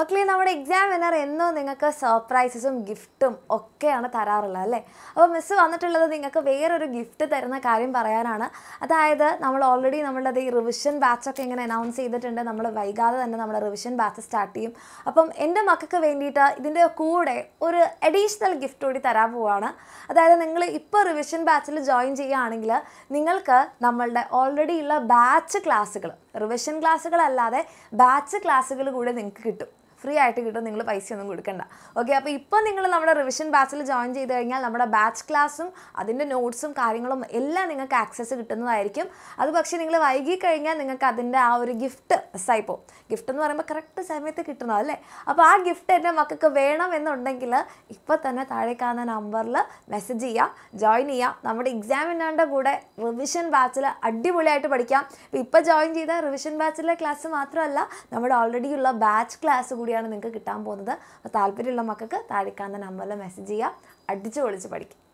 മക്കളെ നമ്മുടെ വിനർ എന്നോ നിങ്ങൾക്ക് സർപ്രൈസസും ഗിഫ്റ്റും ഒക്കെയാണ് തരാറുള്ളത് അല്ലേ അപ്പോൾ മിസ്സ് വന്നിട്ടുള്ളത് നിങ്ങൾക്ക് വേറൊരു ഗിഫ്റ്റ് തരുന്ന കാര്യം പറയാനാണ് അതായത് നമ്മൾ ഓൾറെഡി നമ്മളുടെ ഈ റിവിഷൻ ബാച്ചൊക്കെ ഇങ്ങനെ അനൗൺസ് ചെയ്തിട്ടുണ്ട് നമ്മൾ വൈകാതെ തന്നെ നമ്മുടെ റിവിഷൻ ബാച്ച് സ്റ്റാർട്ട് ചെയ്യും അപ്പം എൻ്റെ മക്കൾക്ക് വേണ്ടിയിട്ട് ഇതിൻ്റെ കൂടെ ഒരു അഡീഷണൽ ഗിഫ്റ്റ് കൂടി തരാൻ പോവാണ് അതായത് നിങ്ങൾ ഇപ്പോൾ റിവിഷൻ ബാച്ചിൽ ജോയിൻ ചെയ്യുകയാണെങ്കിൽ നിങ്ങൾക്ക് നമ്മളുടെ ഓൾറെഡി ഉള്ള ബാച്ച് ക്ലാസ്സുകൾ റിവിഷൻ ക്ലാസ്സുകളല്ലാതെ ബാച്ച് ക്ലാസ്സുകൾ കൂടെ നിങ്ങൾക്ക് കിട്ടും ഫ്രീ ആയിട്ട് കിട്ടും നിങ്ങൾ പൈസ ഒന്നും കൊടുക്കണ്ട ഓക്കെ അപ്പോൾ ഇപ്പോൾ നിങ്ങൾ നമ്മുടെ റിവിഷൻ ബാച്ചിൽ ജോയിൻ ചെയ്ത് കഴിഞ്ഞാൽ നമ്മുടെ ബാച്ച് ക്ലാസ്സും അതിൻ്റെ നോട്ട്സും കാര്യങ്ങളും എല്ലാം നിങ്ങൾക്ക് ആക്സസ് കിട്ടുന്നതായിരിക്കും അത് പക്ഷേ നിങ്ങൾ വൈകി കഴിഞ്ഞാൽ നിങ്ങൾക്ക് അതിൻ്റെ ആ ഒരു ഗിഫ്റ്റ് പോകും ഗിഫ്റ്റ് എന്ന് പറയുമ്പോൾ കറക്റ്റ് സമയത്ത് കിട്ടണം അല്ലേ അപ്പോൾ ആ ഗിഫ്റ്റ് എൻ്റെ മക്കൾക്ക് വേണമെന്നുണ്ടെങ്കിൽ ഇപ്പോൾ തന്നെ താഴെ കാണുന്ന നമ്പറിൽ മെസ്സേജ് ചെയ്യാം ജോയിൻ ചെയ്യാം നമ്മുടെ എക്സാമിനാണ്ട് കൂടെ റിവിഷൻ ബാച്ചിൽ അടിപൊളിയായിട്ട് പഠിക്കാം ഇപ്പോൾ ജോയിൻ ചെയ്ത റിവിഷൻ ബാച്ചിലെ ക്ലാസ് മാത്രമല്ല നമ്മുടെ ഓൾറെഡി ഉള്ള ബാച്ച് ക്ലാസ് കൂടി കൂടിയാണ് നിങ്ങൾക്ക് കിട്ടാൻ പോകുന്നത് താല്പര്യമുള്ള മക്കൾക്ക് താഴെക്കാന്ന നമ്പറിൽ മെസ്സേജ് ചെയ്യുക അടിച്ചു പൊളിച്ച് പഠിക്കും